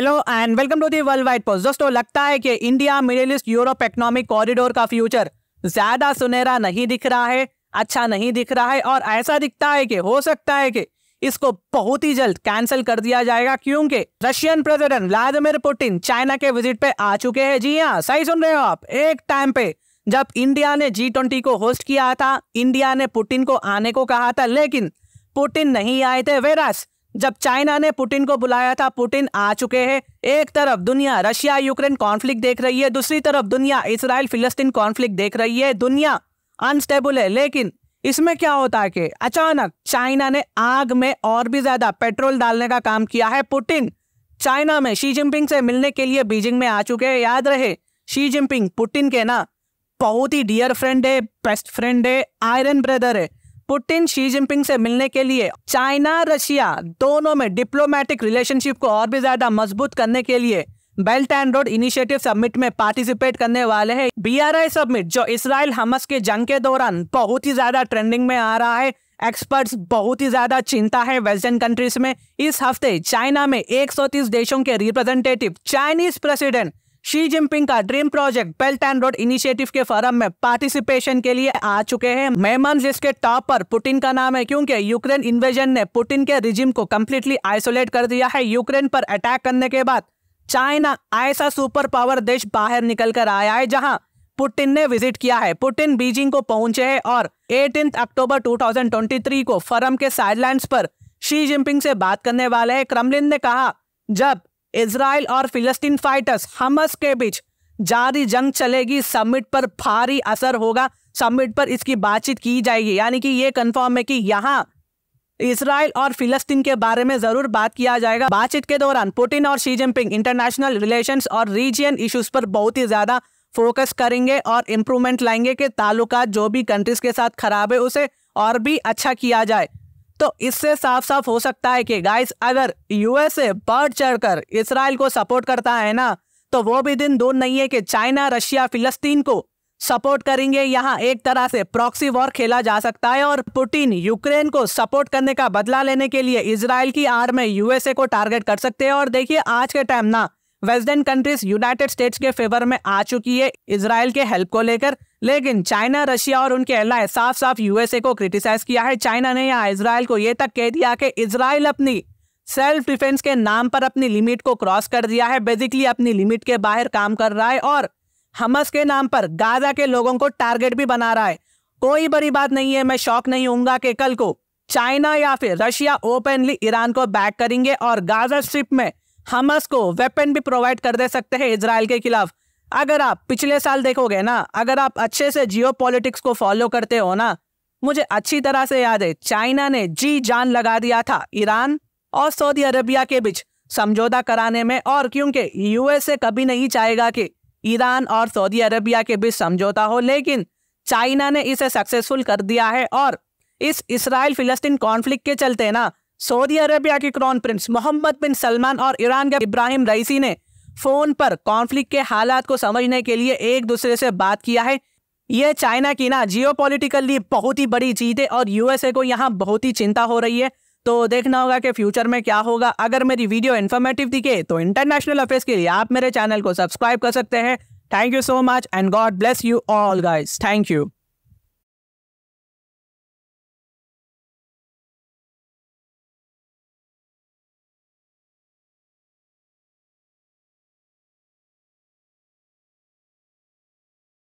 hello and welcome to the world wide post दोस्तों लगता है कि India Middle East Europe economic corridor का फ्यूचर ज्यादा सुनहरा नहीं दिख रहा है अच्छा नहीं दिख रहा है और ऐसा दिखता है कि हो सकता है कि इसको बहुत ही जल्द कैंसिल कर दिया जाएगा क्योंकि Russian president Vladimir Putin China के विजिट पे आ चुके हैं जी हाँ सही सुन रहे हो आप एक टाइम पे जब इंडिया ने जी ट्वेंटी को होस्ट किया था इंडिया ने पुतिन को आने को कहा था लेकिन पुतिन नहीं आए थे वेरास जब चाइना ने पुटिन को बुलाया था पुटिन आ चुके हैं एक तरफ दुनिया रशिया यूक्रेन कॉन्फ्लिक्ट देख रही है दूसरी तरफ दुनिया इसराइल फिलिस्तीन कॉन्फ्लिक्ट देख रही है दुनिया अनस्टेबल है लेकिन इसमें क्या होता है कि अचानक चाइना ने आग में और भी ज्यादा पेट्रोल डालने का काम किया है पुटिन चाइना में शी जिनपिंग से मिलने के लिए बीजिंग में आ चुके हैं याद रहे शी जिनपिंग पुटिन के ना बहुत ही डियर फ्रेंड है बेस्ट फ्रेंड है आयरन ब्रदर है पुटिन शी जिनपिंग से मिलने के लिए चाइना रशिया दोनों में डिप्लोमेटिक रिलेशनशिप को और भी ज्यादा मजबूत करने के लिए belt and road initiative summit में पार्टिसिपेट करने वाले हैं बीआरआई समिट जो इसराइल हमस के जंग के दौरान बहुत ही ज्यादा ट्रेंडिंग में आ रहा है एक्सपर्ट्स बहुत ही ज्यादा चिंता है वेस्टर्न कंट्रीज में इस हफ्ते चाइना में 130 देशों के representative Chinese president Xi Jinping का dream project belt and road initiative के फोरम में पार्टिसिपेशन के लिए आ चुके हैं मेहमान जिसके टॉप पर पुटिन का नाम है क्योंकि यूक्रेन इन्वेजन ने पुटिन के रिजिम को कम्प्लीटली आइसोलेट कर दिया है यूक्रेन पर अटैक करने के बाद चाइना ऐसा सुपर पावर देश बाहर निकल कर आया है जहां पुटिन ने विजिट किया है पुटिन बीजिंग को पहुंचे हैं और एटीन अक्टूबर 2023 को फरम के साइडलाइंस पर शी जिनपिंग से बात करने वाले हैं क्रमलिन ने कहा जब इसराइल और फिलिस्तीन फाइटर्स हमस के बीच जारी जंग चलेगी समिट पर भारी असर होगा समिट पर इसकी बातचीत की जाएगी यानी कि ये कंफर्म है कि यहाँ इसराइल और फिलिस्तीन के बारे में जरूर बात किया जाएगा बातचीत के दौरान पुटिन और शी जिनपिंग इंटरनेशनल रिलेशंस और रीजियन इश्यूज पर बहुत ही ज्यादा फोकस करेंगे और इम्प्रूवमेंट लाएंगे कि ताल्लुकात जो भी कंट्रीज के साथ खराब है उसे और भी अच्छा किया जाए तो इससे साफ साफ हो सकता है कि गाइस अगर यूएसए बढ़ चढ़कर इसराइल को सपोर्ट करता है ना तो वो भी दिन दूर नहीं है कि चाइना रशिया फिलस्तीन को सपोर्ट करेंगे यहाँ एक तरह से प्रॉक्सी वॉर खेला जा सकता है और पुटिन यूक्रेन को सपोर्ट करने का बदला लेने के लिए इसराइल की आड़ में यूएसए को टारगेट कर सकते हैं और देखिए आज के टाइम ना वेस्टर्न कंट्रीज यूनाइटेड स्टेट्स के फेवर में आ चुकी है इसराइल के हेल्प को लेकर लेकिन चाइना रशिया और उनके एलाय साफ साफ यूएसए को क्रिटिसाइज किया है चाइना ने यहाँ इसराइल को यह तक कह दिया कि इसराइल अपनी सेल्फ डिफेंस के नाम पर अपनी लिमिट को क्रॉस कर दिया है बेसिकली अपनी लिमिट के बाहर काम कर रहा है और हमस के नाम पर गाजा के लोगों को टारगेट भी बना रहा है कोई बड़ी बात नहीं है मैं शौक नहीं हूँ कि कल को चाइना या फिर रशिया ओपनली ईरान को बैक करेंगे और गाजा स्ट्रिप में हमस को वेपन भी प्रोवाइड कर दे सकते हैं इसराइल के खिलाफ अगर आप पिछले साल देखोगे ना अगर आप अच्छे से जियो को फॉलो करते हो ना मुझे अच्छी तरह से याद है चाइना ने जी जान लगा दिया था ईरान और सऊदी अरबिया के बीच समझौता कराने में और क्योंकि यूएसए कभी नहीं चाहेगा कि ईरान और सऊदी अरबिया के बीच समझौता हो लेकिन चाइना ने इसे सक्सेसफुल कर दिया है और इस इसराइल फिलिस्तीन कॉन्फ्लिक्ट के चलते ना सऊदी अरेबिया के crown prince Mohammed bin Salman और ईरान के इब्राहिम रईसी ने फोन पर कॉन्फ्लिक्ट के हालात को समझने के लिए एक दूसरे से बात किया है यह चाइना की ना जियो बहुत ही बड़ी जीत है और यूएसए को यहाँ बहुत ही चिंता हो रही है तो देखना होगा कि फ्यूचर में क्या होगा अगर मेरी वीडियो इन्फॉर्मेटिव दिखे तो इंटरनेशनल अफेयर्स के लिए आप मेरे चैनल को सब्सक्राइब कर सकते हैं thank you so much and God bless you all guys thank you